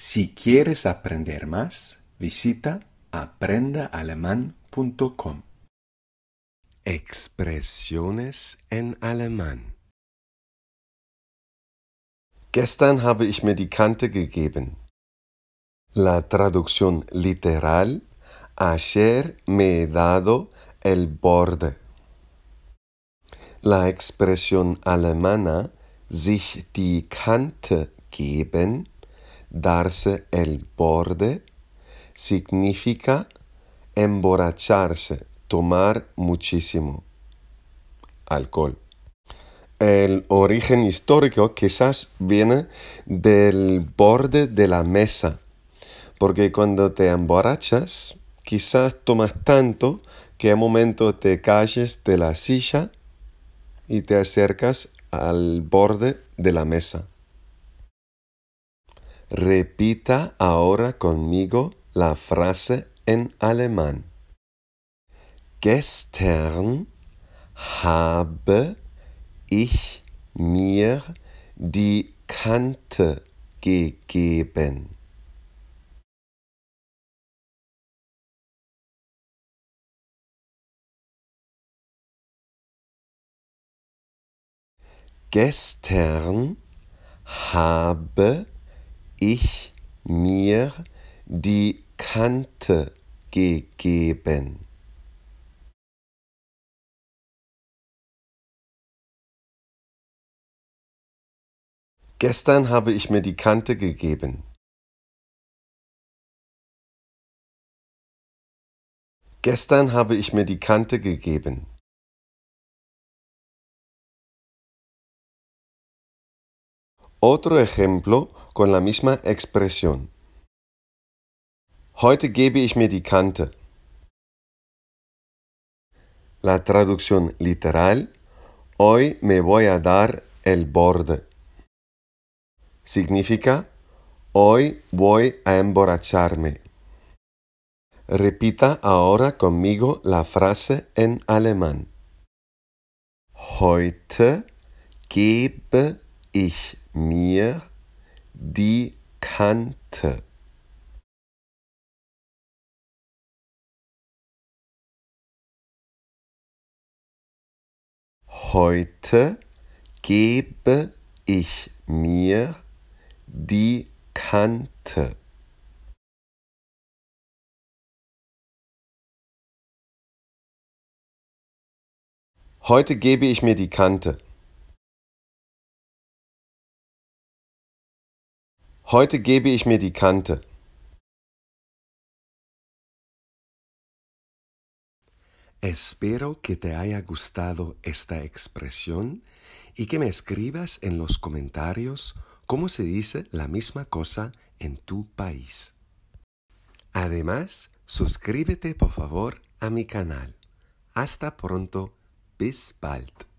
Si quieres aprender más, visita aprendaalemán.com. Expresiones en alemán. Gestern habe ich mir die Kante gegeben. La traducción literal, ayer me he dado el borde. La expresión alemana sich die Kante geben darse el borde significa emborracharse, tomar muchísimo alcohol. El origen histórico quizás viene del borde de la mesa, porque cuando te emborrachas, quizás tomas tanto que a momento te calles de la silla y te acercas al borde de la mesa. Repita ahora conmigo la frase en alemán. Gestern habe ich mir die Kante gegeben. Gestern habe ich ich mir die Kante gegeben. Gestern habe ich mir die Kante gegeben. Gestern habe ich mir die Kante gegeben. Otro ejemplo con la misma expresión. Heute gebe ich mir die Kante. La traducción literal, hoy me voy a dar el borde. Significa, hoy voy a emborracharme. Repita ahora conmigo la frase en alemán. Heute gebe ich mir die Kante. Heute gebe ich mir die Kante. Heute gebe ich mir die Kante. Heute gebe ich mir die Kante. Espero que te haya gustado esta expresión y que me escribas en los comentarios cómo se dice la misma cosa en tu país. Además, suscríbete por favor a mi canal. Hasta pronto. Bis bald.